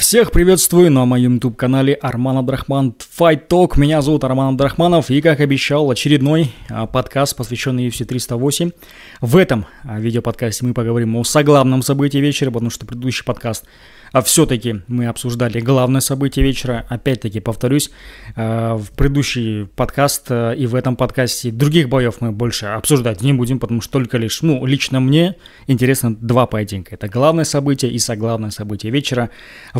Всех приветствую на моем YouTube-канале Арман Абдрахман Fight Talk. Меня зовут Арман Абдрахманов и, как обещал, очередной а, подкаст, посвященный UFC 308. В этом а, видеоподкасте мы поговорим о соглавном событии вечера, потому что предыдущий подкаст а все-таки мы обсуждали главное событие вечера. Опять-таки, повторюсь, а, в предыдущий подкаст и в этом подкасте других боев мы больше обсуждать не будем, потому что только лишь, ну, лично мне интересно два поединка. Это главное событие и соглавное событие вечера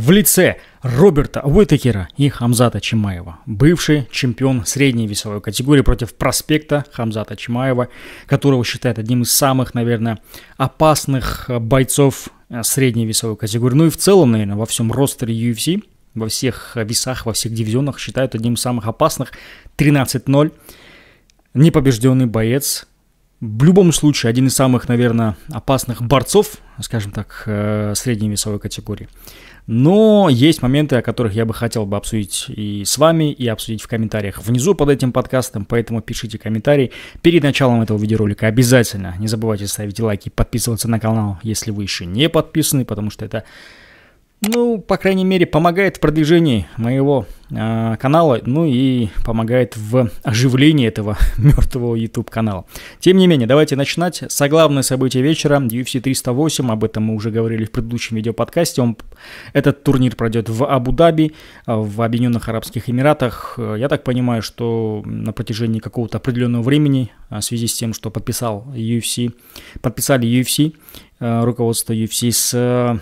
в лице Роберта Уитакера и Хамзата Чимаева, бывший чемпион средней весовой категории против проспекта Хамзата Чимаева, которого считает одним из самых, наверное, опасных э, бойцов э, средней весовой категории. Ну и в целом, наверное, во всем ростере UFC, во всех э, весах, во всех дивизионах считают одним из самых опасных. 13-0, непобежденный боец, в любом случае, один из самых, наверное, опасных борцов, скажем так, средней весовой категории. Но есть моменты, о которых я бы хотел бы обсудить и с вами, и обсудить в комментариях внизу под этим подкастом, поэтому пишите комментарии перед началом этого видеоролика обязательно. Не забывайте ставить лайки, подписываться на канал, если вы еще не подписаны, потому что это ну, по крайней мере, помогает в продвижении моего э, канала, ну и помогает в оживлении этого мертвого YouTube канала. Тем не менее, давайте начинать. Со главное событие вечера UFC 308, об этом мы уже говорили в предыдущем видеоподкасте. Он, этот турнир пройдет в Абу-Даби, в Объединенных Арабских Эмиратах. Я так понимаю, что на протяжении какого-то определенного времени, а, в связи с тем, что подписал UFC, подписали UFC, э, руководство UFC с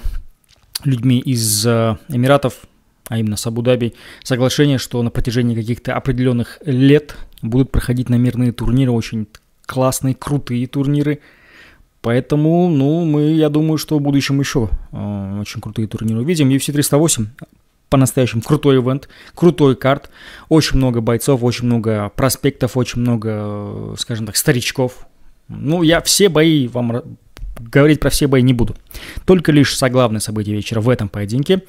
людьми из э, Эмиратов, а именно с Абу-Даби, соглашение, что на протяжении каких-то определенных лет будут проходить на мирные турниры, очень классные, крутые турниры. Поэтому, ну, мы, я думаю, что в будущем еще э, очень крутые турниры увидим. UFC 308 по-настоящему крутой ивент, крутой карт, очень много бойцов, очень много проспектов, очень много, э, скажем так, старичков. Ну, я все бои вам Говорить про все бои не буду. Только лишь соглавное событие вечера в этом поединке.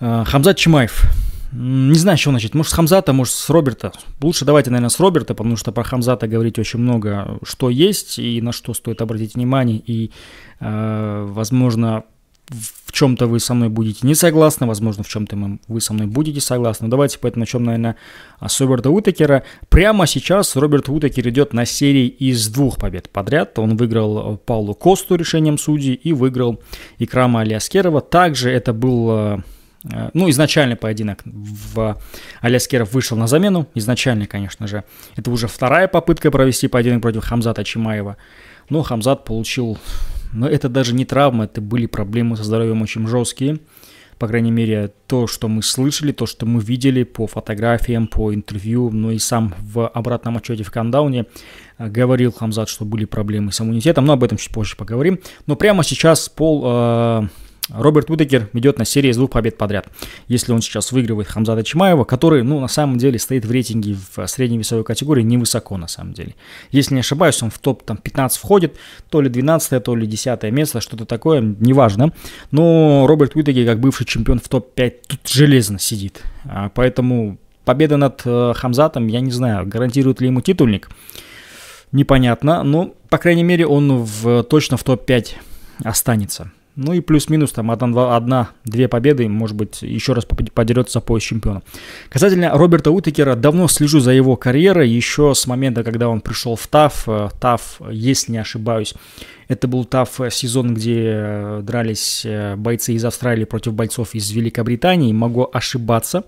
А, Хамзат Чимаев. Не знаю, с чего начать. Может, с Хамзата, может, с Роберта. Лучше давайте, наверное, с Роберта, потому что про Хамзата говорить очень много, что есть и на что стоит обратить внимание. И, э, возможно, чем-то вы со мной будете не согласны, возможно, в чем-то вы со мной будете согласны. Давайте поэтому начнем, наверное, а, с Роберта Утекера. Прямо сейчас Роберт Утекер идет на серии из двух побед подряд. Он выиграл э, Паулу Косту решением судьи и выиграл Икрама Алиаскерова. Также это был э, э, ну, изначально поединок в Аляскеров вышел на замену. Изначально, конечно же. Это уже вторая попытка провести поединок против Хамзата Чимаева. Но Хамзат получил но это даже не травма, это были проблемы со здоровьем очень жесткие. По крайней мере, то, что мы слышали, то, что мы видели по фотографиям, по интервью, но и сам в обратном отчете в Кандауне э, говорил Хамзат, что были проблемы с иммунитетом, но об этом чуть позже поговорим. Но прямо сейчас Пол э, Роберт Утекер идет на серии из двух побед подряд. Если он сейчас выигрывает Хамзада Чимаева, который, ну, на самом деле стоит в рейтинге в средней весовой категории невысоко, на самом деле. Если не ошибаюсь, он в топ там 15 входит, то ли 12, то ли 10 место, что-то такое, неважно. Но Роберт Уитеги, как бывший чемпион в топ-5, тут железно сидит. А, поэтому победа над э, Хамзатом, я не знаю, гарантирует ли ему титульник, непонятно, но, по крайней мере, он в, точно в топ-5 останется. Ну и плюс-минус там одна-две победы, может быть, еще раз подерется по чемпиона. Касательно Роберта Утекера, давно слежу за его карьерой, еще с момента, когда он пришел в ТАФ. Э, ТАФ, если не ошибаюсь, это был ТАФ э, сезон, где э, дрались бойцы из Австралии против бойцов из Великобритании. Могу ошибаться,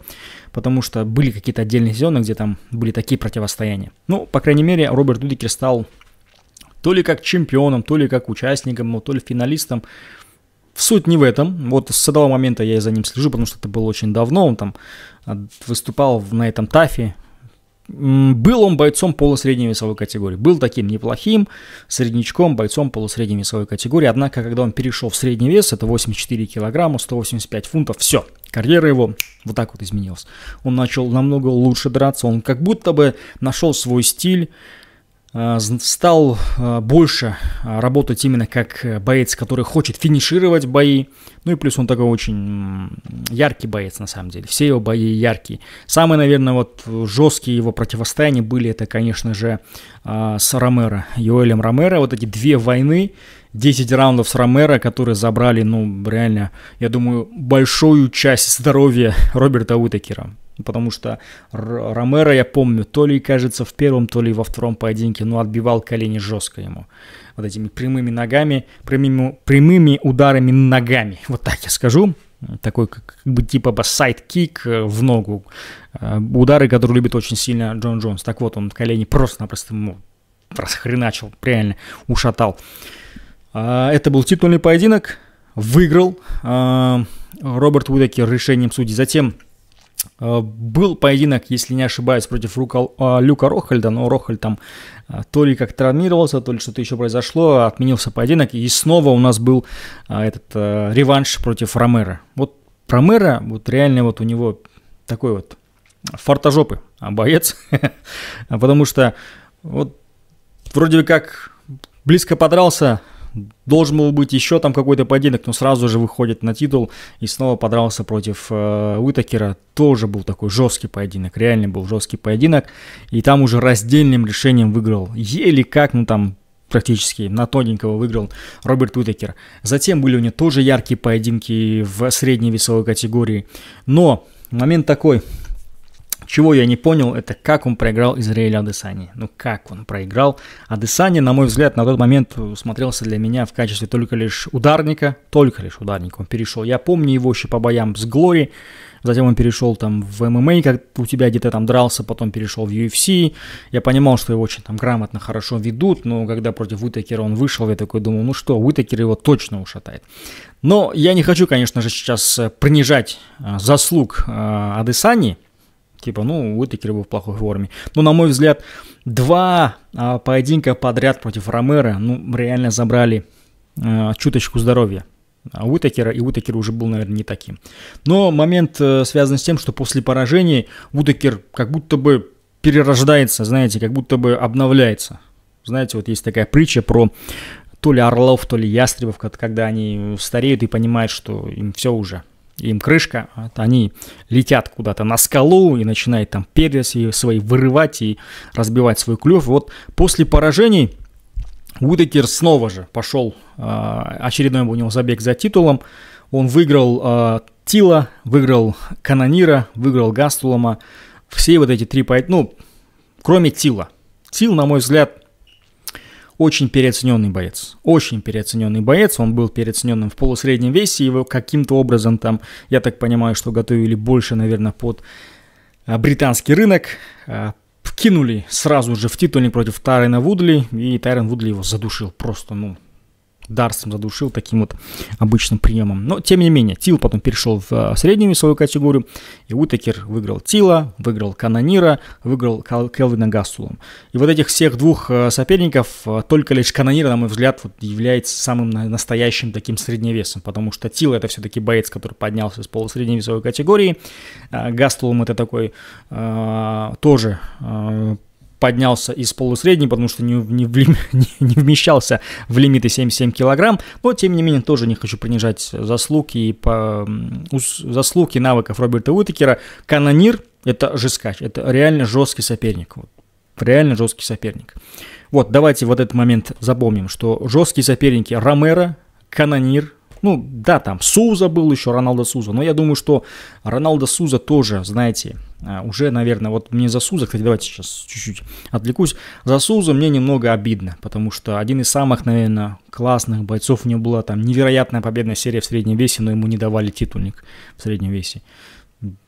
потому что были какие-то отдельные сезоны, где там были такие противостояния. Ну, по крайней мере, Роберт Утекер стал то ли как чемпионом, то ли как участником, ну, то ли финалистом Суть не в этом. Вот с этого момента я за ним слежу, потому что это было очень давно. Он там а, выступал на этом ТАФе. Был он бойцом полусредней весовой категории. Был таким неплохим среднячком, бойцом полусредней весовой категории. Однако, когда он перешел в средний вес, это 84 килограмма, 185 фунтов, все. Карьера его вот так вот изменилась. Он начал намного лучше драться. Он как будто бы нашел свой стиль а, стал а, больше а, работать именно как э, боец, который хочет финишировать бои. Ну и плюс он такой очень яркий боец на самом деле. Все его бои яркие. Самые, наверное, вот жесткие его противостояния были, это, конечно же, с Ромеро, Юэлем Ромеро. Вот эти две войны, 10 раундов с Ромеро, которые забрали, ну, реально, я думаю, большую часть здоровья Роберта Уитакера потому что Ромеро, я помню, то ли, кажется, в первом, то ли во втором поединке, ну, отбивал колени жестко ему. Вот этими прямыми ногами, прямыми, прямыми ударами ногами, вот так я скажу. Такой как, как бы типа сайт-кик э, в ногу. Э, удары, которые любит очень сильно Джон Джонс. Так вот, он колени просто-напросто ему ну, расхреначил, реально ушатал. А, это был титульный поединок. Выиграл э, Роберт Уидакер решением судей. Затем Э, был поединок, если не ошибаюсь, против Рука, э, Люка Рохальда, но Рохальд там э, то ли как травмировался, то ли что-то еще произошло, отменился поединок, и снова у нас был этот реванш против Ромера. Вот Ромера, вот реально вот у него такой вот фартажопы а боец, потому что вот вроде бы как близко подрался Должен был быть еще там какой-то поединок, но сразу же выходит на титул и снова подрался против э, Уитакера. Тоже был такой жесткий поединок, реально был жесткий поединок. И там уже раздельным решением выиграл. Еле как, ну там практически на тоненького выиграл Роберт Уитакер. Затем были у него тоже яркие поединки в средней весовой категории. Но момент такой, чего я не понял, это как он проиграл Израилю Адесани. Ну как он проиграл? Адесани, на мой взгляд, на тот момент э, смотрелся для меня в качестве только лишь ударника. Только лишь ударника он перешел. Я помню его еще по боям с Глори. Затем он перешел там в ММА, как у тебя где-то там дрался, потом перешел в UFC. Я понимал, что его очень там грамотно, хорошо ведут, но когда против Уитакера он вышел, я такой думал, ну что, Уитакер его точно ушатает. Но я не хочу, конечно же, сейчас принижать э, заслуг э, Адесани, Типа, ну, Уитакер был в плохой форме. но ну, на мой взгляд, два а, поединка подряд против Ромера, ну, реально забрали а, чуточку здоровья. А Уитакера, и Уитакер уже был, наверное, не таким. Но момент э, связан с тем, что после поражений Уитакер как будто бы перерождается, знаете, как будто бы обновляется. Знаете, вот есть такая притча про то ли орлов, то ли ястребов, когда они стареют и понимают, что им все уже – им крышка, они летят куда-то на скалу и начинают там перья свои вырывать и разбивать свой клюв. Вот после поражений Уитакер снова же пошел, а, очередной у него забег за титулом, он выиграл а, Тила, выиграл Канонира, выиграл Гастулома, все вот эти три, ну, кроме Тила. Тил, на мой взгляд, очень переоцененный боец. Очень переоцененный боец. Он был переоцененным в полусреднем весе. Его каким-то образом там, я так понимаю, что готовили больше, наверное, под а, британский рынок. А, кинули сразу же в титульник против Тайрена Вудли. И Тайрен Вудли его задушил просто, ну, Дарсом задушил таким вот обычным приемом. Но, тем не менее, Тил потом перешел в э, среднюю весовую категорию, и Утакер выиграл Тила, выиграл Канонира, выиграл Келвина Гасулом. И вот этих всех двух э, соперников, э, только лишь Канонир, на мой взгляд, вот, является самым настоящим таким средневесом, потому что Тил это все-таки боец, который поднялся из полусредней весовой категории, Гасулом это такой тоже поднялся из полусредней, потому что не, не, в, не, не вмещался в лимиты 77 килограмм, но тем не менее тоже не хочу принижать заслуги и по, заслуги навыков Роберта Уитакера. Канонир – это жескач, это реально жесткий соперник, вот, реально жесткий соперник. Вот, давайте вот этот момент запомним, что жесткие соперники Ромеро, Канонир, ну, да, там Суза был еще, Роналдо Суза, но я думаю, что Роналдо Суза тоже, знаете, э, уже, наверное, вот мне за Суза, кстати, давайте сейчас чуть-чуть отвлекусь, за Суза мне немного обидно, потому что один из самых, наверное, классных бойцов, у него была там невероятная победная серия в среднем весе, но ему не давали титульник в среднем весе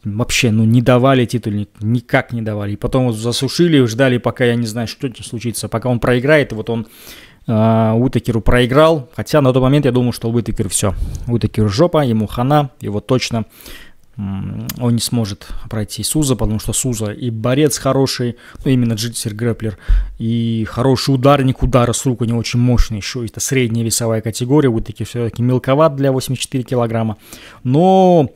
вообще, ну, не давали титульник, никак не давали. И потом вот засушили, ждали, пока я не знаю, что с ним случится, пока он проиграет, вот он а, Утакеру проиграл, хотя на тот момент я думал, что Утакер все. Утакер жопа, ему хана, его точно он не сможет пройти Суза, потому что Суза и борец хороший, ну, именно джитсер грэплер, и хороший ударник, удара с рук у него очень мощный еще, это средняя весовая категория, вот таки все-таки мелковат для 84 килограмма, но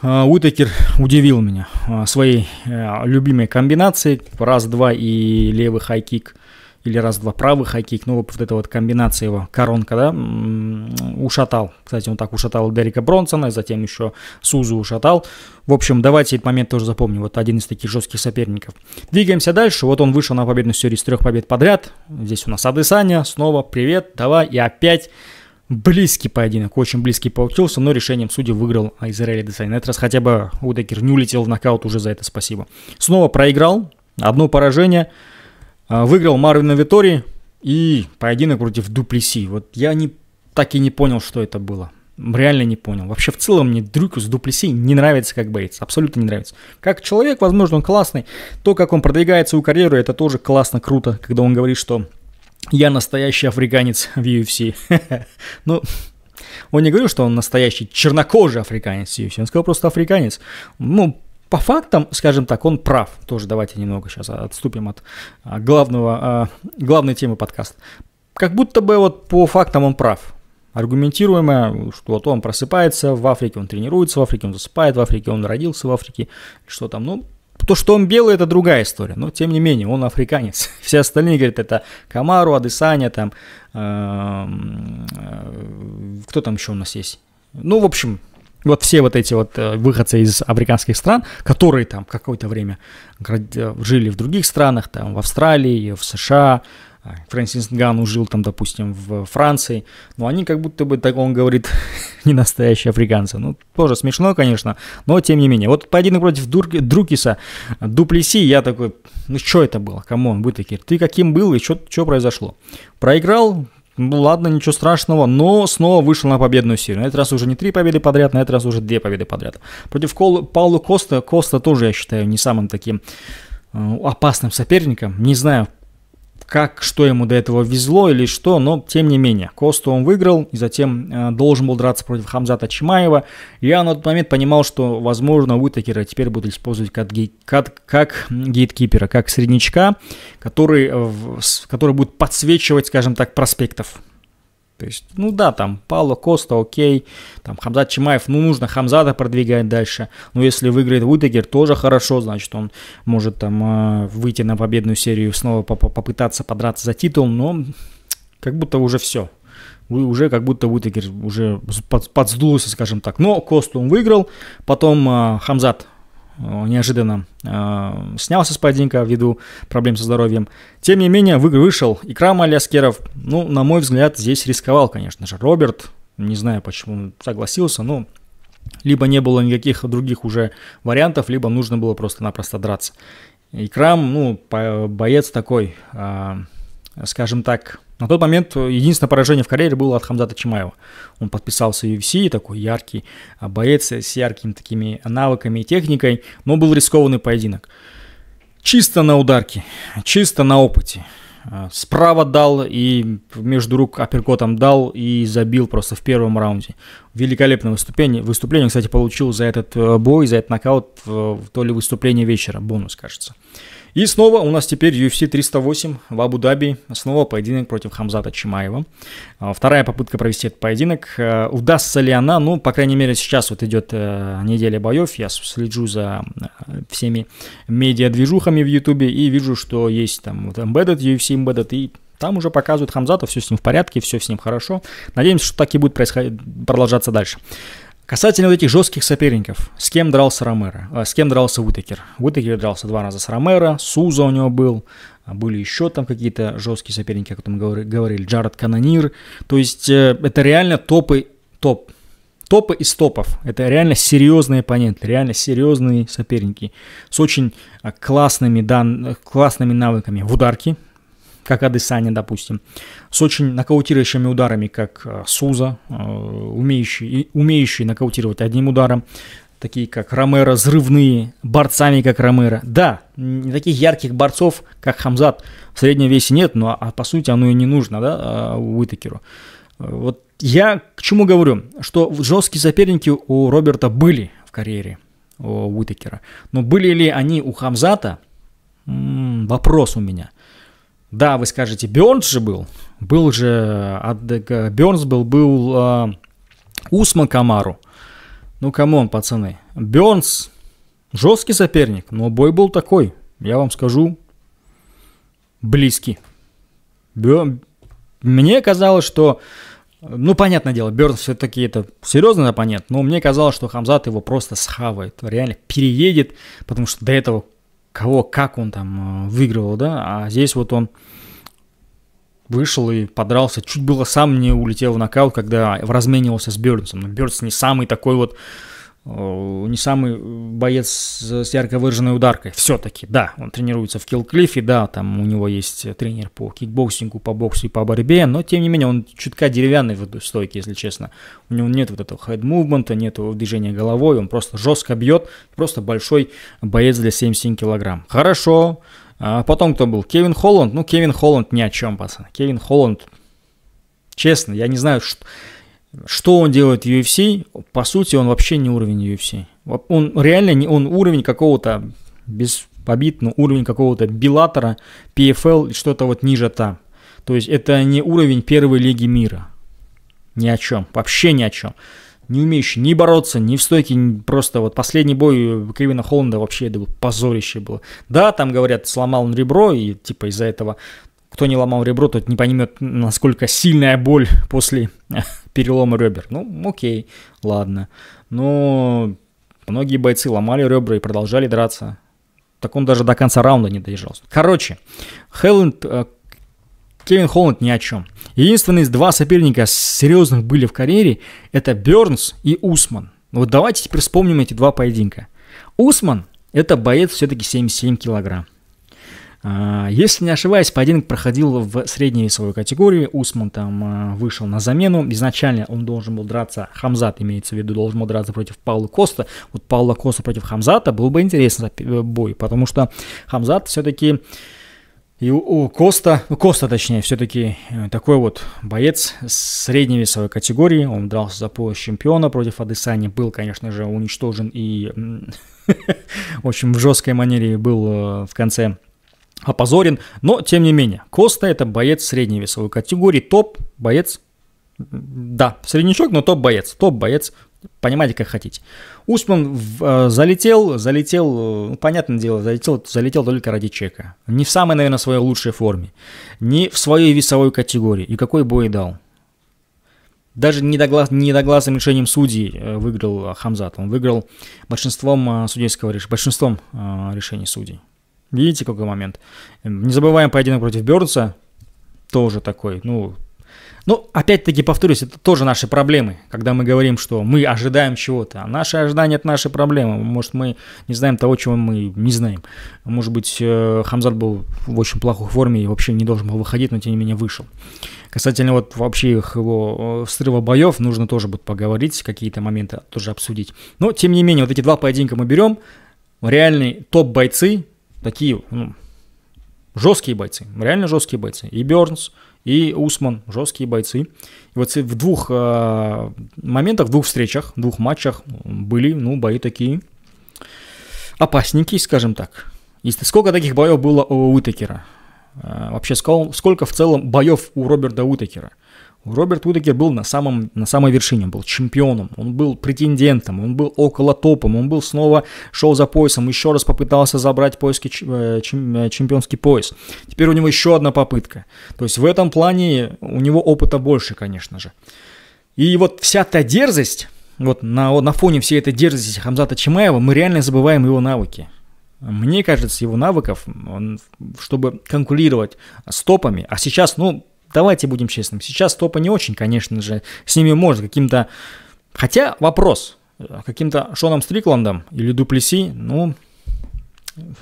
а, Уитакер удивил меня а, своей любимой комбинацией, раз-два и левый хай-кик – или раз-два правый хоккейк, ну, вот эта вот комбинация его, коронка, да, ушатал. Кстати, он так ушатал Дерека Бронсона, и затем еще Сузу ушатал. В общем, давайте этот момент тоже запомним, вот один из таких жестких соперников. Двигаемся дальше, вот он вышел на победную серию из трех побед подряд. Здесь у нас Адесаня, снова привет, давай, и опять близкий поединок, очень близкий получился, но решением судьи выиграл Израиль Десайн. На этот раз хотя бы Удекер не улетел в нокаут, уже за это спасибо. Снова проиграл, одно поражение – а, выиграл Марвина Витори и поединок против Дуплеси. Вот я не, так и не понял, что это было. Реально не понял. Вообще в целом мне Дрюкус Дуплеси не нравится как боец. Абсолютно не нравится. Как человек, возможно, он классный. То, как он продвигает свою карьеру, это тоже классно, круто, когда он говорит, что я настоящий африканец в UFC. Ну, он не говорил, что он настоящий чернокожий африканец в UFC. Он сказал просто африканец. Ну, по фактам, скажем так, он прав. Тоже давайте немного сейчас отступим от а, главного, а, главной темы подкаста. Как будто бы вот по фактам он прав. Аргументируемо, что вот он просыпается в Африке, он тренируется в Африке, он засыпает в Африке, он родился в Африке, что там, ну, то, что он белый, это другая история, но тем не менее, он африканец. Все остальные говорят, это Камару, Адесаня, там, эм, э, кто там еще у нас есть? Ну, в общем, вот все вот эти вот э, выходцы из африканских стран, которые там какое-то время э, жили в других странах, там в Австралии, в США, а, Фрэнсис Нгану жил там, допустим, в Франции, но они как будто бы, так он говорит, не настоящие африканцы. Ну, тоже смешно, конечно, но тем не менее. Вот поединок против Дур... Друкиса, Дуплеси, я такой, ну что это было, камон, вы такие, ты каким был и что произошло? Проиграл, ну ладно, ничего страшного, но снова вышел на победную серию. На этот раз уже не три победы подряд, на этот раз уже две победы подряд. Против Кол, Паулу Коста, Коста тоже, я считаю, не самым таким э, опасным соперником. Не знаю, как, что ему до этого везло или что, но тем не менее. Косту он выиграл и затем э, должен был драться против Хамзата Чимаева. Я на тот момент понимал, что, возможно, Уитакера теперь будут использовать как, гей, как, как гейткипера, как среднячка, который, э, который будет подсвечивать, скажем так, проспектов. То есть, ну да, там Пауло Коста, окей, там Хамзат Чимаев, ну нужно Хамзата продвигать дальше. Но если выиграет Уитагер, тоже хорошо, значит он может там э, выйти на победную серию, снова попытаться подраться за титул, но как будто уже все. Вы уже как будто Уитагер уже под, подсдулся, скажем так. Но Косту он выиграл, потом э, Хамзат Э, неожиданно э, снялся с поединка ввиду проблем со здоровьем. Тем не менее, в игры вышел. И Крам ну, на мой взгляд, здесь рисковал, конечно же. Роберт, не знаю, почему он согласился, но либо не было никаких других уже вариантов, либо нужно было просто-напросто драться. Икрам, ну, боец такой, э, скажем так, на тот момент э, единственное поражение в карьере было от Хамзата Чимаева. Он подписался в UFC, такой яркий э, боец э, с яркими такими навыками и техникой, но был рискованный поединок. Чисто на ударке, чисто на опыте. Справа дал и между рук апперкотом дал и забил просто в первом раунде. Великолепное выступление. Выступление, кстати, получил за этот бой, за этот нокаут, то ли выступление вечера, бонус, кажется. И снова у нас теперь UFC 308 в Абу-Даби. Снова поединок против Хамзата Чимаева. А, вторая попытка провести этот поединок. Э, удастся ли она? Ну, по крайней мере, сейчас вот идет э, неделя боев. Я следжу за э, всеми медиа-движухами в Ютубе и вижу, что есть там вот Embedded, UFC Embedded и там уже показывают Хамзата, все с ним в порядке, все с ним хорошо. Надеемся, что так и будет происходить, продолжаться дальше. Касательно вот этих жестких соперников, с кем дрался Ромеро, э, с кем дрался Уитакер. Уитакер дрался два раза с Ромеро, Суза у него был, а, были еще там какие-то жесткие соперники, о котором говорили, Джаред Канонир. То есть э, это реально топы, топ, топы из топов. Это реально серьезные оппоненты, реально серьезные соперники с очень а, классными, дан, классными навыками в ударке, как Адесаня, допустим, с очень нокаутирующими ударами, как э, Суза, э, умеющий, умеющий нокаутировать одним ударом, такие как Ромеро, взрывные, борцами как Ромеро. Да, не таких ярких борцов, как Хамзат, в среднем весе нет, но а по сути оно и не нужно, да, а, Уитакеру. Э, вот я к чему говорю, что жесткие соперники у Роберта были в карьере у Уитакера. Но были ли они у Хамзата? М -м, вопрос у меня. Да, вы скажете, Бернс же был. Был же, а, э, Бернс был, был э, Усман Камару. Ну, камон, пацаны. Бернс жесткий соперник, но бой был такой. Я вам скажу, близкий. Бер... Мне казалось, что... Ну, понятное дело, Бернс все-таки это серьезный оппонент, но мне казалось, что Хамзат его просто схавает, реально переедет, потому что до этого кого, как он там э, выигрывал, да, а здесь вот он вышел и подрался, чуть было сам не улетел в нокаут, когда разменивался с Бёрдсом, но Бёрдс не самый такой вот Э, не самый э, боец с ярко выраженной ударкой. Все-таки, да, он тренируется в Килклифе, да, там у него есть э, тренер по кикбоксингу, по боксу и по борьбе, но тем не менее он чутка деревянный в стойке, если честно. У него нет вот этого хед-мувмента, нет движения головой, он просто жестко бьет, просто большой боец для 77 килограмм. Хорошо. А потом кто был? Кевин Холланд. Ну, Кевин Холланд ни о чем, пацан. Кевин Холланд, честно, я не знаю, что... Что он делает в UFC? По сути, он вообще не уровень UFC. Он реально не он уровень какого-то без побит, но уровень какого-то билатера, PFL и что-то вот ниже там. То есть это не уровень первой лиги мира. Ни о чем. Вообще ни о чем. Не умеющий ни бороться, ни в стойке, ни просто вот последний бой э, Кевина Холланда вообще это было позорище было. Да, там говорят, сломал он ребро и типа из-за этого кто не ломал ребро, тот не поймет, насколько сильная боль после э, перелома ребер. Ну, окей, ладно. Но многие бойцы ломали ребра и продолжали драться. Так он даже до конца раунда не доезжал. Короче, Хелленд э, Кевин Холланд ни о чем. Единственные из два соперника серьезных были в карьере – это Бернс и Усман. Вот давайте теперь вспомним эти два поединка. Усман – это боец все-таки 77 килограмм. А, если не ошибаюсь, поединок проходил в средней весовой категории. Усман там а, вышел на замену. Изначально он должен был драться, Хамзат имеется в виду, должен был драться против Паула Коста. Вот Паула Коста против Хамзата был бы интересный бой, потому что Хамзат все-таки... И у, у Коста, Коста точнее, все-таки э, такой вот боец средней весовой категории. Он дрался за пояс чемпиона против Адесани. Был, конечно же, уничтожен и в общем, в жесткой манере был э, в конце опозорен, но тем не менее. Коста это боец средней весовой категории, топ боец, да, среднячок, но топ боец, топ боец, понимаете, как хотите. Усман э, залетел, залетел, э, ну, понятное дело, залетел, залетел только ради чека. Не в самой, наверное, своей лучшей форме, не в своей весовой категории. И какой бой дал? Даже недоглас, недогласным решением судей э, выиграл Хамзат. Он выиграл большинством судейского решения, большинством решений судей. Видите, какой момент? Эм, не забываем поединок против Бёрнса. Тоже такой, ну... Ну, опять-таки, повторюсь, это тоже наши проблемы, когда мы говорим, что мы ожидаем чего-то. А наши ожидания – это наши проблемы. Может, мы не знаем того, чего мы не знаем. Может быть, э, Хамзат был в очень плохой форме и вообще не должен был выходить, но тем не менее вышел. Касательно вот вообще их его э, срыва боев, нужно тоже будет поговорить, какие-то моменты тоже обсудить. Но, тем не менее, вот эти два поединка мы берем, реальные топ-бойцы, такие ну, жесткие бойцы, реально жесткие бойцы. И Бернс, и Усман, жесткие бойцы. И вот в двух э, моментах, в двух встречах, в двух матчах были, ну, бои такие опасненькие, скажем так. И сколько таких боев было у Уитакера? Э, вообще, сколько в целом боев у Роберта Уитакера? Роберт Удекер был на, самом, на самой вершине, он был чемпионом, он был претендентом, он был около топом, он был снова, шел за поясом, еще раз попытался забрать поиски, э, э, чемпионский пояс. Теперь у него еще одна попытка. То есть в этом плане у него опыта больше, конечно же. И вот вся та дерзость, вот на, на фоне всей этой дерзости Хамзата Чимаева мы реально забываем его навыки. Мне кажется, его навыков, он, чтобы конкурировать с топами, а сейчас, ну, Давайте будем честным. Сейчас топа не очень, конечно же. С ними можно каким-то... Хотя вопрос. Э, каким-то Шоном Стрикландом или Дуплеси, ну...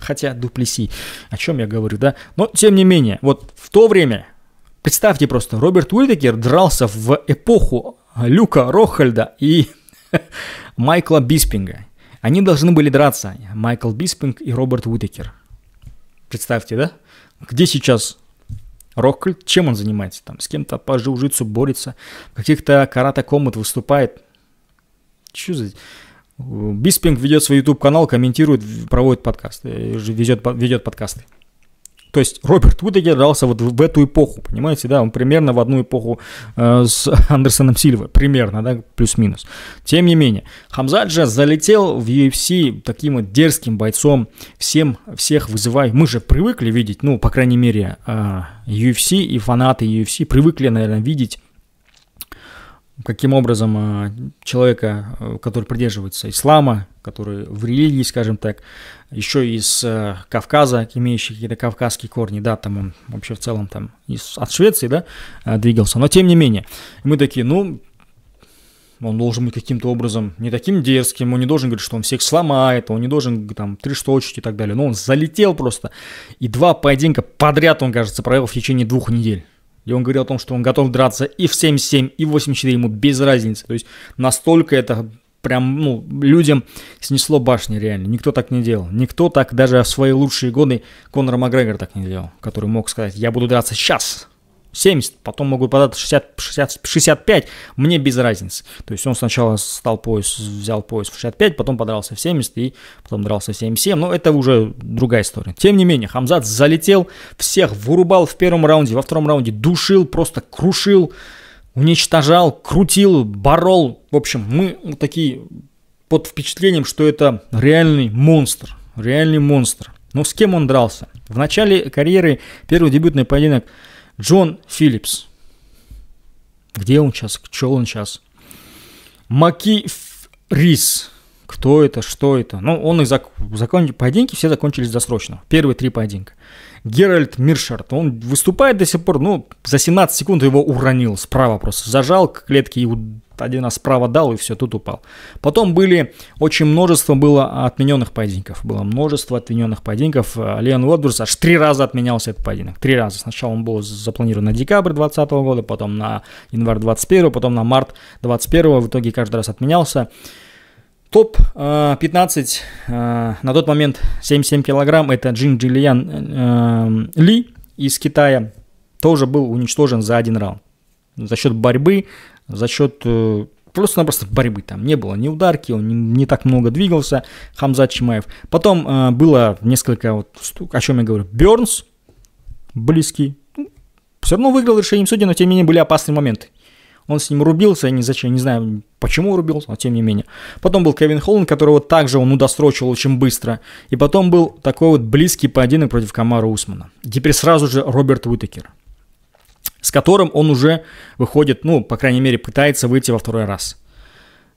Хотя Дуплеси, о чем я говорю, да? Но тем не менее, вот в то время, представьте просто, Роберт Уитакер дрался в эпоху Люка Рохальда и Майкла Биспинга. Они должны были драться, Майкл Биспинг и Роберт Уитакер. Представьте, да? Где сейчас Роккольд, чем он занимается? Там, с кем-то по джиу-джитсу борется, в каких-то карата-комнат выступает. Че за... Биспинг ведет свой YouTube-канал, комментирует, проводит подкасты, везет, э, ведет подкасты. То есть Роберт Удэгер рождался вот в эту эпоху, понимаете, да, он примерно в одну эпоху э, с Андерсоном Сильвой, примерно, да, плюс-минус. Тем не менее, Хамзаджа залетел в UFC таким вот дерзким бойцом, всем, всех вызывай. Мы же привыкли видеть, ну, по крайней мере, э, UFC и фанаты UFC привыкли, наверное, видеть каким образом а, человека, э, который придерживается ислама, который в религии, скажем так, еще из э, Кавказа, имеющий какие-то кавказские корни, да, там он вообще в целом там из, от Швеции, да, э, двигался, но тем не менее, мы такие, ну, он должен быть каким-то образом не таким дерзким, он не должен говорить, что он всех сломает, он не должен там три штучки и так далее, но он залетел просто, и два поединка подряд он, кажется, провел в течение двух недель. И он говорил о том, что он готов драться и в 7-7, и в 8-4, ему без разницы. То есть настолько это прям, ну, людям снесло башни реально. Никто так не делал. Никто так даже в свои лучшие годы Конора Макгрегор так не делал, который мог сказать, я буду драться сейчас, 70, потом могу подать 60, 60, 65, мне без разницы. То есть он сначала стал пояс, взял пояс в 65, потом подрался в 70 и потом дрался в 77, но это уже другая история. Тем не менее, Хамзат залетел, всех вырубал в первом раунде, во втором раунде душил, просто крушил, уничтожал, крутил, борол. В общем, мы такие под впечатлением, что это реальный монстр, реальный монстр. Но с кем он дрался? В начале карьеры первый дебютный поединок – Джон Филлипс. Где он сейчас? Что он сейчас? Маки Рис. Кто это? Что это? Ну, он их зак... закон... поединки все закончились досрочно. Первые три поединка. Геральт Миршард. Он выступает до сих пор, ну, за 17 секунд его уронил справа просто. Зажал к клетке и один раз справа дал, и все, тут упал. Потом были, очень множество было отмененных поединков. Было множество отмененных поединков. Э, Леон Уотберс аж три раза отменялся этот поединок. Три раза. Сначала он был запланирован на декабрь 2020 года, потом на январь 21, потом на март 21. В итоге каждый раз отменялся. Топ-15 э, э, на тот момент 77 килограмм – это Джин Джилиан э, эм, Ли из Китая. Тоже был уничтожен за один раунд. За счет борьбы, за счет просто-напросто борьбы там не было, ни ударки, он не, так много двигался, Хамзат Чимаев. Потом было несколько, вот, о чем я говорю, Бернс, близкий, ну, все равно выиграл решением судьи, но тем не менее были опасные моменты. Он с ним рубился, я не зачем, не знаю, почему рубился, но тем не менее. Потом был Кевин Холланд, которого также он удосрочил очень быстро. И потом был такой вот близкий поединок против Камара Усмана. Теперь сразу же Роберт Уитакер с которым он уже выходит, ну, по крайней мере, пытается выйти во второй раз.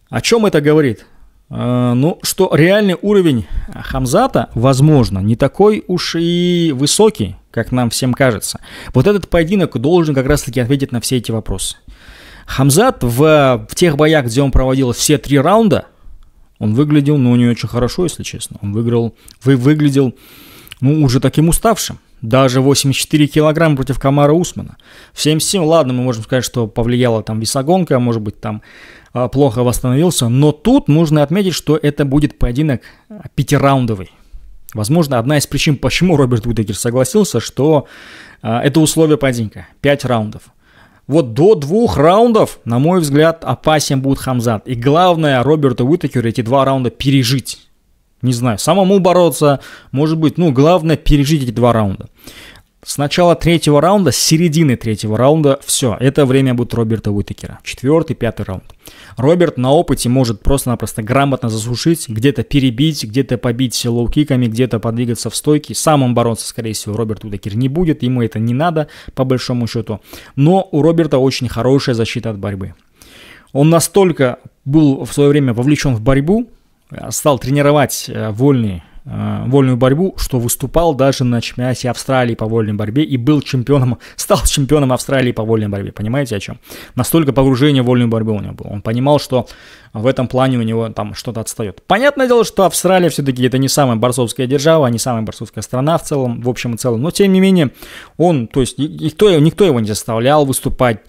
О чем это говорит? Э, ну, что реальный уровень Хамзата, возможно, не такой уж и высокий, как нам всем кажется. Вот этот поединок должен как раз-таки ответить на все эти вопросы. Хамзат в, в тех боях, где он проводил все три раунда, он выглядел, ну, не очень хорошо, если честно. Он выиграл, вы, выглядел, ну, уже таким уставшим. Даже 84 килограмма против Камара Усмана. В 77, ладно, мы можем сказать, что повлияла там весогонка, может быть, там а, плохо восстановился. Но тут нужно отметить, что это будет поединок а, пятираундовый. Возможно, одна из причин, почему Роберт Уитакер согласился, что а, это условие поединка. пять раундов. Вот до двух раундов, на мой взгляд, опасен будет Хамзат. И главное Роберту Уитакеру эти два раунда пережить. Не знаю, самому бороться, может быть, ну, главное пережить эти два раунда. С начала третьего раунда, с середины третьего раунда, все, это время будет Роберта Уитакера. Четвертый, пятый раунд. Роберт на опыте может просто-напросто грамотно засушить, где-то перебить, где-то побить лоу-киками, где-то подвигаться в стойке. Сам он бороться, скорее всего, Роберт Уитакер не будет, ему это не надо, по большому счету. Но у Роберта очень хорошая защита от борьбы. Он настолько был в свое время вовлечен в борьбу, э, стал тренировать э, вольные Э, вольную борьбу, что выступал даже на чемпионате Австралии по вольной борьбе и был чемпионом, стал чемпионом Австралии по вольной борьбе. Понимаете, о чем? Настолько погружение в вольную борьбу у него было. Он понимал, что в этом плане у него там что-то отстает. Понятное дело, что Австралия все-таки это не самая борцовская держава, не самая борцовская страна в целом, в общем и целом. Но тем не менее, он, то есть никто, никто его не заставлял выступать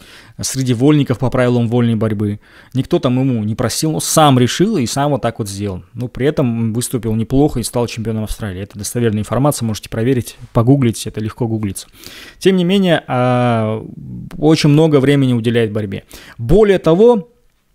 среди вольников по правилам вольной борьбы. Никто там ему не просил, он сам решил и сам вот так вот сделал. Но при этом выступил неплохо и стал чемпионом Австралии. Это достоверная информация, можете проверить, погуглить, это легко гуглится. Тем не менее, а, очень много времени уделяет борьбе. Более того,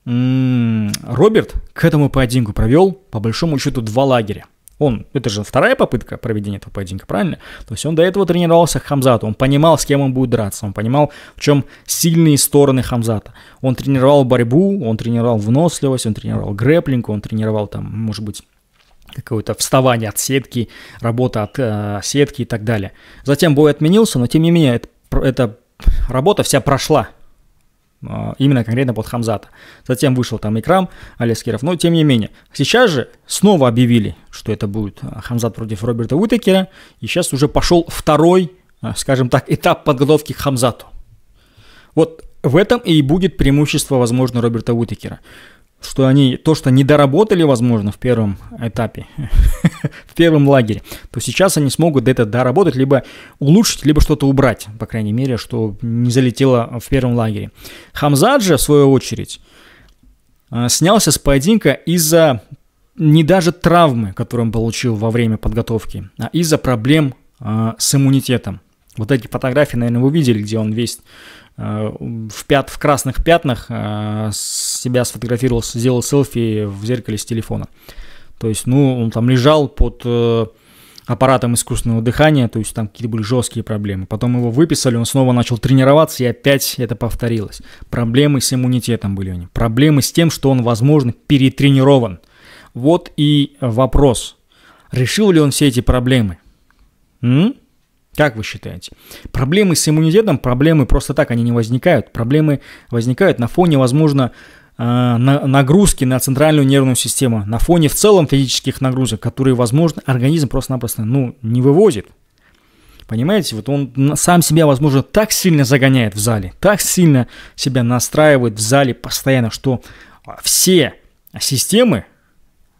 Роберт к этому поединку провел, по большому счету, два лагеря – он, это же вторая попытка проведения этого поединка, правильно? То есть он до этого тренировался Хамзату, он понимал, с кем он будет драться, он понимал, в чем сильные стороны Хамзата. Он тренировал борьбу, он тренировал выносливость, он тренировал грэплинг, он тренировал там, может быть, какое-то вставание от сетки, работа от э, сетки и так далее. Затем бой отменился, но тем не менее, это, эта работа вся прошла, а, именно конкретно под Хамзата. Затем вышел там Икрам Алискиров, но тем не менее. Сейчас же снова объявили, что это будет а, Хамзат против Роберта Уитекера, и сейчас уже пошел второй, а, скажем так, этап подготовки к Хамзату. Вот в этом и будет преимущество, возможно, Роберта Уитекера что они, то, что не доработали, возможно, в первом этапе, в первом лагере, то сейчас они смогут это доработать, либо улучшить, либо что-то убрать, по крайней мере, что не залетело в первом лагере. Хамзаджи, в свою очередь, э, снялся с поединка из-за не даже травмы, которую он получил во время подготовки, а из-за проблем э, с иммунитетом. Вот эти фотографии, наверное, вы видели, где он весь Э, в, пят, в красных пятнах э, себя сфотографировал, сделал селфи в зеркале с телефона. То есть, ну, он там лежал под э, аппаратом искусственного дыхания, то есть там какие-то были жесткие проблемы. Потом его выписали, он снова начал тренироваться, и опять это повторилось. Проблемы с иммунитетом были у него. Проблемы с тем, что он, возможно, перетренирован. Вот и вопрос. Решил ли он все эти проблемы? М? Как вы считаете? Проблемы с иммунитетом, проблемы просто так, они не возникают. Проблемы возникают на фоне, возможно, э, нагрузки на центральную нервную систему, на фоне в целом физических нагрузок, которые, возможно, организм просто-напросто ну, не вывозит. Понимаете, вот он сам себя, возможно, так сильно загоняет в зале, так сильно себя настраивает в зале постоянно, что все системы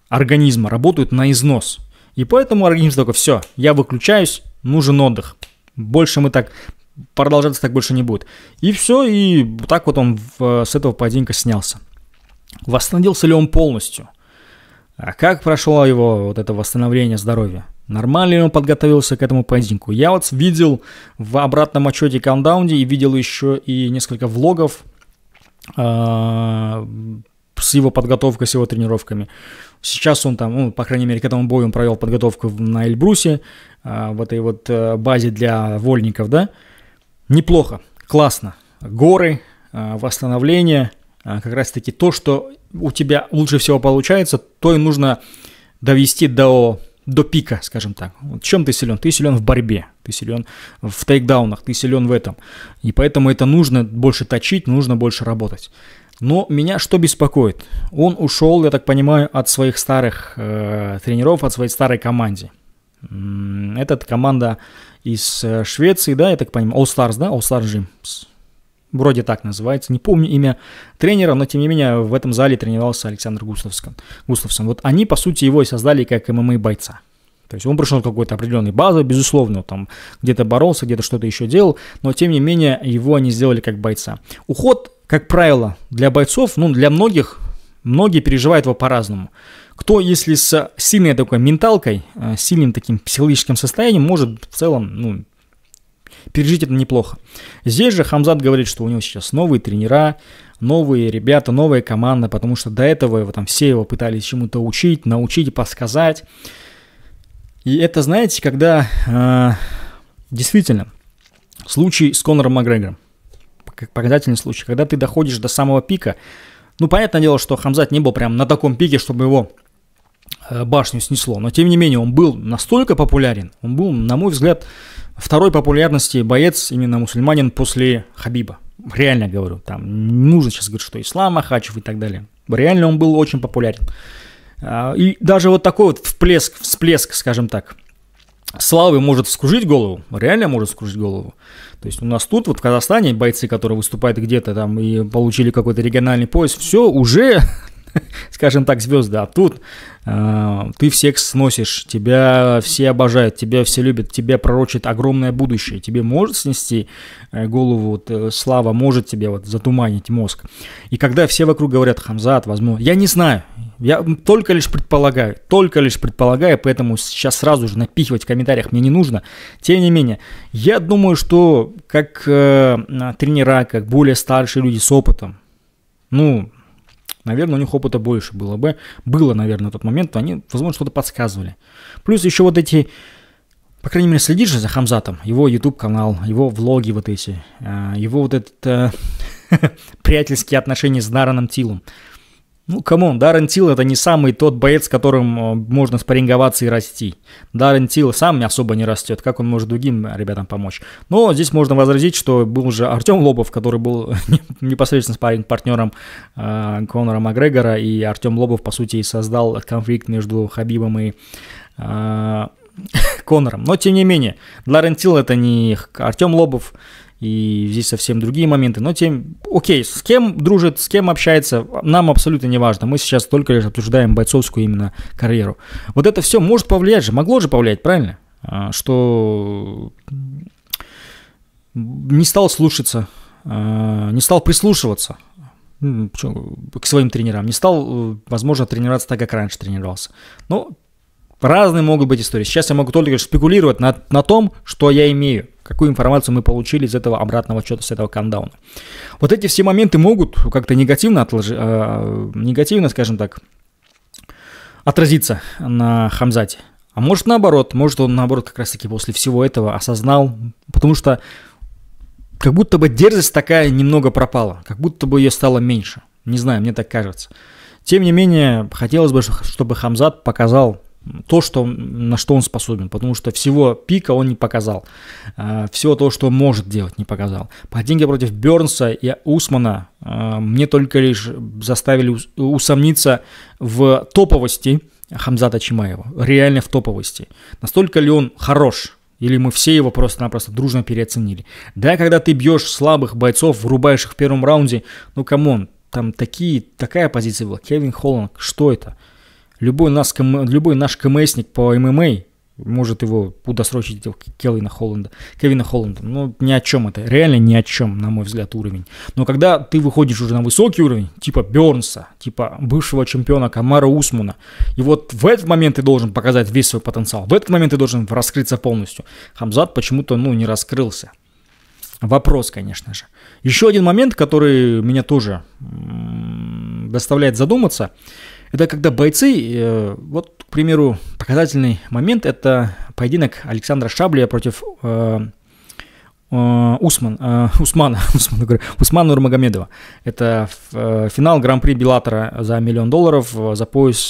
организма работают на износ. И поэтому организм только все, я выключаюсь, нужен отдых. Больше мы так продолжаться так больше не будет. И все, и так вот он в, с этого поединка снялся. Восстановился ли он полностью? А как прошло его вот это восстановление здоровья? Нормально ли он подготовился к этому поединку? Я вот видел в обратном отчете Countdown и видел еще и несколько влогов а, с его подготовкой, с его тренировками. Сейчас он там, ну, по крайней мере, к этому бою он провел подготовку на Эльбрусе, а, в этой вот э, базе для вольников, да. Неплохо, классно. Горы, а, восстановление, а, как раз-таки то, что у тебя лучше всего получается, то и нужно довести до до пика, скажем так. Вот чем ты силен? Ты силен в борьбе, ты силен в тейкдаунах, ты силен в этом. И поэтому это нужно больше точить, нужно больше работать. Но меня что беспокоит? Он ушел, я так понимаю, от своих старых э, тренеров, от своей старой команды. Эта команда из э, Швеции, да, я так понимаю, All Stars, да, All Star Gyms. Вроде так называется. Не помню имя тренера, но тем не менее в этом зале тренировался Александр Густавсон. Густавсон. Вот они, по сути, его и создали как ММА-бойца. То есть он пришел какой-то определенной базы, безусловно, там где-то боролся, где-то что-то еще делал, но тем не менее его они сделали как бойца. Уход как правило, для бойцов, ну, для многих, многие переживают его по-разному. Кто, если с сильной такой менталкой, э, сильным таким психологическим состоянием, может в целом, ну, пережить это неплохо. Здесь же Хамзат говорит, что у него сейчас новые тренера, новые ребята, новая команда, потому что до этого его там все его пытались чему-то учить, научить, подсказать. И это, знаете, когда э, действительно случай с Конором Макгрегором как показательный случай, когда ты доходишь до самого пика, ну, понятное дело, что Хамзат не был прям на таком пике, чтобы его э, башню снесло, но тем не менее он был настолько популярен, он был, на мой взгляд, второй популярности боец именно мусульманин после Хабиба. Реально говорю, там не нужно сейчас говорить, что Ислам Ахачев и так далее. Реально он был очень популярен. А, и даже вот такой вот всплеск, всплеск, скажем так, Славы может вскружить голову, реально может вскружить голову. То есть у нас тут, вот в Казахстане, бойцы, которые выступают где-то там и получили какой-то региональный пояс, все уже скажем так, звезды. А тут э, ты всех сносишь, тебя все обожают, тебя все любят, тебе пророчит огромное будущее. Тебе может снести э, голову, вот, э, слава может тебе вот затуманить мозг. И когда все вокруг говорят, Хамзат, возможно, я не знаю, я только лишь предполагаю, только лишь предполагаю, поэтому сейчас сразу же напихивать в комментариях мне не нужно. Тем не менее, я думаю, что как э, тренера, как более старшие люди с опытом, ну, Наверное, у них опыта больше было бы. Было, наверное, на тот момент, они, возможно, что-то подсказывали. Плюс еще вот эти по крайней мере, следишь же за Хамзатом, его YouTube-канал, его влоги вот эти, э, его вот этот э, приятельские отношения с Нараном Тилом. Ну, камон, Даррен Тилл это не самый тот боец, с которым э, можно спарринговаться и расти. Даррен Тилл сам особо не растет, как он может другим ребятам помочь. Но здесь можно возразить, что был уже Артем Лобов, который был непосредственно спарринг-партнером э, Конора Макгрегора, и Артем Лобов, по сути, и создал конфликт между Хабибом и э, Конором. Но, тем не менее, Даррен Тилл это не Артем Лобов, и здесь совсем другие моменты. Но тем, окей, с кем дружит, с кем общается, нам абсолютно не важно. Мы сейчас только лишь обсуждаем бойцовскую именно карьеру. Вот это все может повлиять же, могло же повлиять, правильно? А, что не стал слушаться, а, не стал прислушиваться к своим тренерам, не стал, э, возможно, тренироваться так, как раньше тренировался. Но разные могут быть истории. Сейчас я могу только лишь спекулировать на, на том, что я имею какую информацию мы получили из этого обратного отчета, с этого кандауна. Вот эти все моменты могут как-то негативно, отложи, э, негативно, скажем так, отразиться на Хамзате. А может наоборот, может он наоборот как раз-таки после всего этого осознал, потому что как будто бы дерзость такая немного пропала, как будто бы ее стало меньше. Не знаю, мне так кажется. Тем не менее, хотелось бы, чтобы Хамзат показал то, что, на что он способен, потому что всего пика он не показал, а, всего то, что может делать, не показал. Поединки против Бернса и Усмана а, мне только лишь заставили усомниться в топовости Хамзата Чимаева, реально в топовости. Настолько ли он хорош, или мы все его просто-напросто дружно переоценили. Да, когда ты бьешь слабых бойцов, врубаешь их в первом раунде, ну камон, там такие, такая позиция была. Кевин Холланд, что это? Любой, нас, любой наш КМСник по ММА может его удосрочить Келвина Холланда, Кевина Холланда. Ну, ни о чем это. Реально ни о чем, на мой взгляд, уровень. Но когда ты выходишь уже на высокий уровень, типа Бернса, типа бывшего чемпиона Камара Усмана, и вот в этот момент ты должен показать весь свой потенциал. В этот момент ты должен раскрыться полностью. Хамзат почему-то, ну, не раскрылся. Вопрос, конечно же. Еще один момент, который меня тоже доставляет задуматься – это когда бойцы, э, вот, к примеру, показательный момент, это поединок Александра Шабля против э, э, Усман, Усмана, Усмана, говорю, Усмана Нурмагомедова. Это финал Гран-при Беллатора за миллион долларов за пояс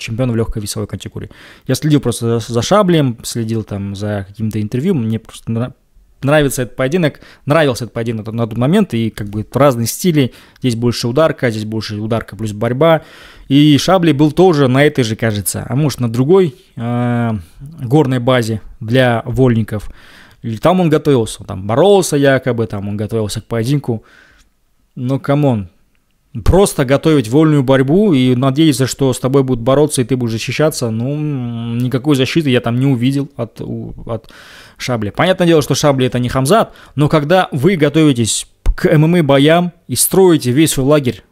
чемпиона в легкой весовой категории. Я следил просто за Шаблем, следил там за каким-то интервью, мне просто нравится этот поединок, нравился этот поединок на тот момент, и как бы в разные стили, здесь больше ударка, здесь больше ударка плюс борьба, и Шабли был тоже на этой же, кажется, а может на другой э, горной базе для вольников, и там он готовился, там боролся якобы, там он готовился к поединку, но камон, просто готовить вольную борьбу и надеяться, что с тобой будут бороться и ты будешь защищаться, ну, никакой защиты я там не увидел от, от Шабли. Понятное дело, что Шабли это не Хамзат, но когда вы готовитесь к ММА боям и строите весь свой лагерь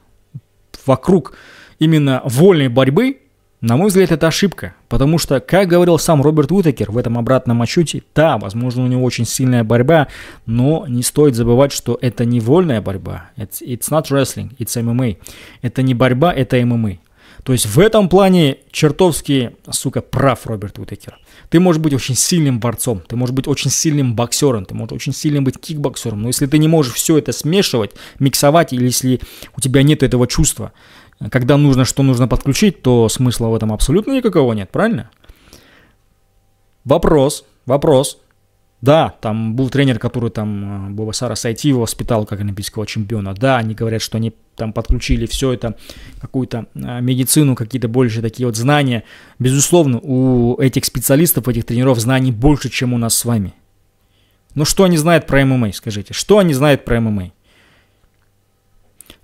вокруг именно вольной борьбы, на мой взгляд, это ошибка, потому что, как говорил сам Роберт Уитакер в этом обратном отчете, да, возможно, у него очень сильная борьба, но не стоит забывать, что это не вольная борьба. It's, it's not wrestling, it's MMA. Это не борьба, это ММА. То есть в этом плане чертовски, сука, прав Роберт Уитакер. Ты можешь быть очень сильным борцом, ты можешь быть очень сильным боксером, ты можешь очень сильным быть кикбоксером, но если ты не можешь все это смешивать, миксовать, или если у тебя нет этого чувства, когда нужно, что нужно подключить, то смысла в этом абсолютно никакого нет, правильно? Вопрос, вопрос. Да, там был тренер, который там э, Боба Сара Сайти его воспитал как олимпийского чемпиона. Да, они говорят, что они там подключили все это, какую-то э, медицину, какие-то больше такие вот знания. Безусловно, у этих специалистов, этих тренеров знаний больше, чем у нас с вами. Но что они знают про ММА, скажите? Что они знают про ММА?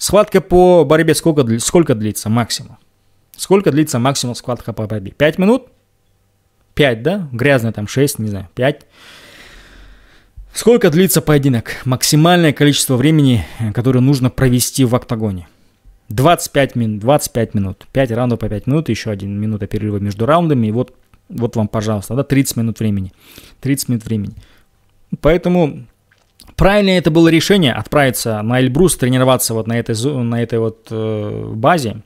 Схватка по борьбе сколько, сколько длится максимум? Сколько длится максимум схватка по борьбе? 5 минут? 5, да? Грязная там 6, не знаю, 5. Сколько длится поединок? Максимальное количество времени, э, которое нужно провести в октагоне. 25 минут, 25 минут, 5 раундов по 5 минут, еще 1 минута перерыва между раундами, и вот, вот вам, пожалуйста, да, 30 минут времени. 30 минут времени. Поэтому правильное это было решение отправиться на Эльбрус тренироваться вот на этой, на этой вот э, базе,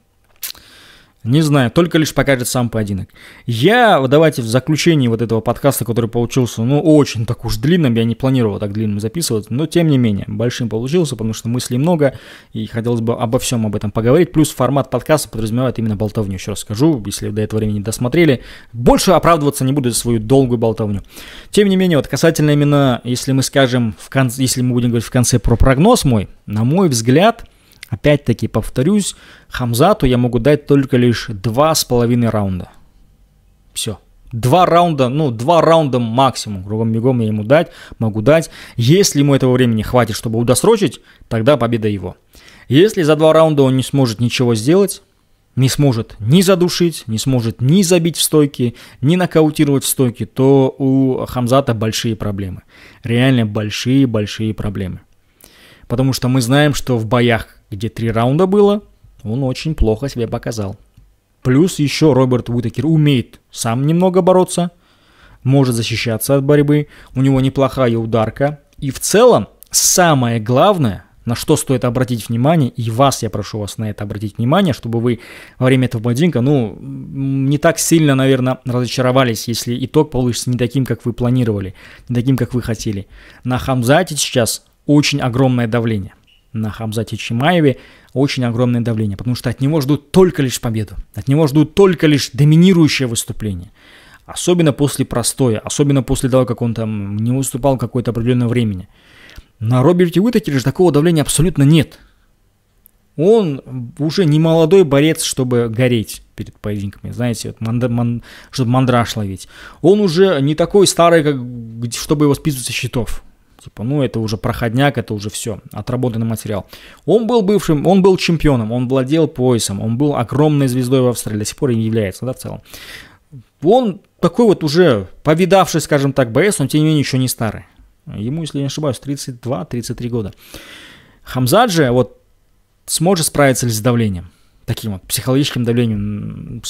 не знаю, только лишь покажет сам поединок. Я, давайте в заключении вот этого подкаста, который получился, ну, очень так уж длинным, я не планировал так длинным записывать, но тем не менее, большим получился, потому что мыслей много, и хотелось бы обо всем об этом поговорить. Плюс формат подкаста подразумевает именно болтовню, еще раз скажу, если до этого времени не досмотрели. Больше оправдываться не буду за свою долгую болтовню. Тем не менее, вот касательно именно, если мы скажем, в конце, если мы будем говорить в конце про прогноз мой, на мой взгляд – Опять-таки повторюсь, Хамзату я могу дать только лишь два с половиной раунда. Все. Два раунда, ну, два раунда максимум, кругом-бегом я ему дать, могу дать. Если ему этого времени хватит, чтобы удосрочить, тогда победа его. Если за два раунда он не сможет ничего сделать, не сможет ни задушить, не сможет ни забить в стойке, ни нокаутировать в стойке, то у Хамзата большие проблемы. Реально большие-большие проблемы. Потому что мы знаем, что в боях где три раунда было, он очень плохо себя показал. Плюс еще Роберт Уитакер умеет сам немного бороться, может защищаться от борьбы, у него неплохая ударка. И в целом, самое главное, на что стоит обратить внимание, и вас, я прошу вас на это обратить внимание, чтобы вы во время этого поединка, ну, не так сильно, наверное, разочаровались, если итог получится не таким, как вы планировали, не таким, как вы хотели. На Хамзате сейчас очень огромное давление – на Хамзате Чимаеве очень огромное давление, потому что от него ждут только лишь победу, от него ждут только лишь доминирующее выступление. Особенно после простоя, особенно после того, как он там не выступал какое-то определенное время. На Роберте Уитакере же такого давления абсолютно нет. Он уже не молодой борец, чтобы гореть перед поединками, знаете, вот манда, ман, чтобы мандраж ловить. Он уже не такой старый, как, чтобы его списывать со счетов типа, ну это уже проходняк, это уже все, отработанный материал. Он был бывшим, он был чемпионом, он владел поясом, он был огромной звездой в Австралии, до сих пор и является, да, в целом. Он такой вот уже повидавший, скажем так, боец, он тем не менее еще не старый. Ему, если я не ошибаюсь, 32-33 года. Хамзаджи вот сможет справиться ли с давлением? таким вот психологическим давлением,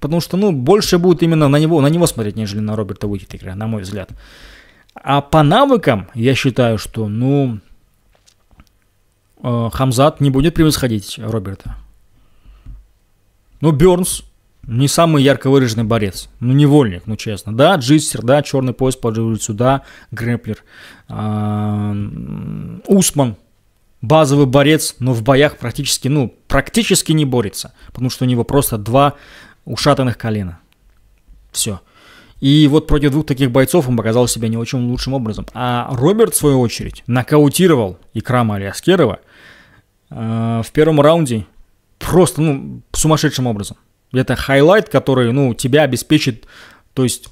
потому что, ну, больше будет именно на него, на него смотреть, нежели на Роберта Уикетигра, на мой взгляд. А по навыкам я считаю, что, ну, э, Хамзат не будет превосходить Роберта. Ну, Бернс не самый ярко выраженный борец. Ну, невольник, ну, честно. Да, джистер, да, черный пояс по сюда, джитсу грэплер. А, Усман, базовый борец, но в боях практически, ну, практически не борется, потому что у него просто два ушатанных колена. Все. И вот против двух таких бойцов он показал себя не очень лучшим образом. А Роберт, в свою очередь, нокаутировал Икрама Алиаскерова э, в первом раунде просто, ну, сумасшедшим образом. Это хайлайт, который, ну, тебя обеспечит, то есть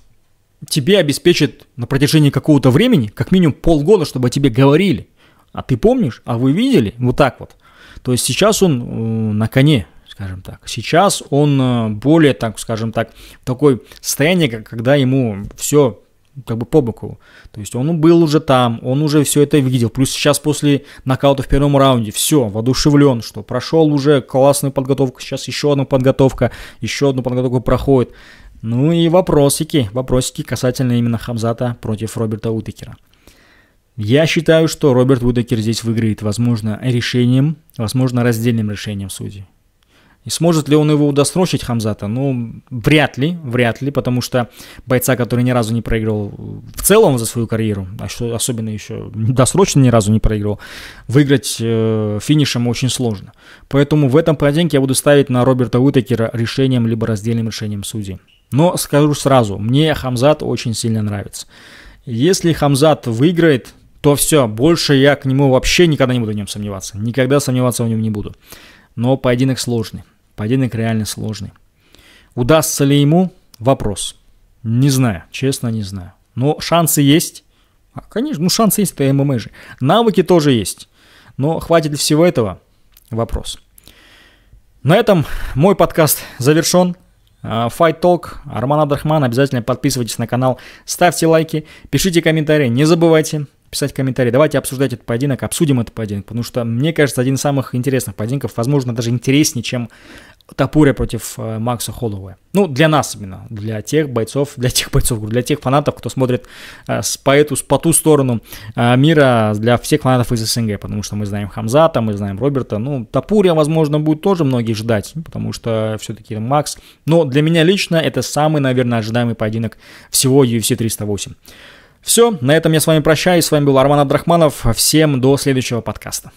тебе обеспечит на протяжении какого-то времени, как минимум полгода, чтобы о тебе говорили. А ты помнишь? А вы видели? Вот так вот. То есть сейчас он э, на коне скажем так. Сейчас он э, более, так скажем так, в такой состоянии, когда ему все как бы по боку. То есть он был уже там, он уже все это видел. Плюс сейчас после нокаута в первом раунде все, воодушевлен, что прошел уже классную подготовку, сейчас еще одна подготовка, еще одну подготовку проходит. Ну и вопросики, вопросики касательно именно Хамзата против Роберта Утекера. Я считаю, что Роберт Утекер здесь выиграет, возможно, решением, возможно, раздельным решением судей. И сможет ли он его досрочить, Хамзата? Ну, вряд ли, вряд ли, потому что бойца, который ни разу не проиграл в целом за свою карьеру, а что особенно еще досрочно ни разу не проиграл, выиграть э, финишем очень сложно. Поэтому в этом поединке я буду ставить на Роберта Уитакера решением либо раздельным решением судей. Но скажу сразу, мне Хамзат очень сильно нравится. Если Хамзат выиграет, то все, больше я к нему вообще никогда не буду в нем сомневаться. Никогда сомневаться в нем не буду. Но поединок сложный. Поединок реально сложный. Удастся ли ему? Вопрос. Не знаю, честно не знаю. Но шансы есть. А, конечно, ну шансы есть, это ММА же. Навыки тоже есть. Но хватит ли всего этого? Вопрос. На этом мой подкаст завершен. А, Fight Talk, Арман Абдрахман. Обязательно подписывайтесь на канал, ставьте лайки, пишите комментарии, не забывайте писать комментарии. Давайте обсуждать этот поединок, обсудим этот поединок, потому что, мне кажется, один из самых интересных поединков, возможно, даже интереснее, чем Тапуря против э, Макса Холлоуэя. Ну, для нас именно, для тех бойцов, для тех бойцов, для тех фанатов, кто смотрит э, с по эту, по ту сторону э, мира, для всех фанатов из СНГ, потому что мы знаем Хамзата, мы знаем Роберта, ну, Тапуря, возможно, будет тоже многие ждать, потому что все-таки Макс, но для меня лично это самый, наверное, ожидаемый поединок всего UFC 308. Все, на этом я с вами прощаюсь. С вами был Арман Абдрахманов. Всем до следующего подкаста.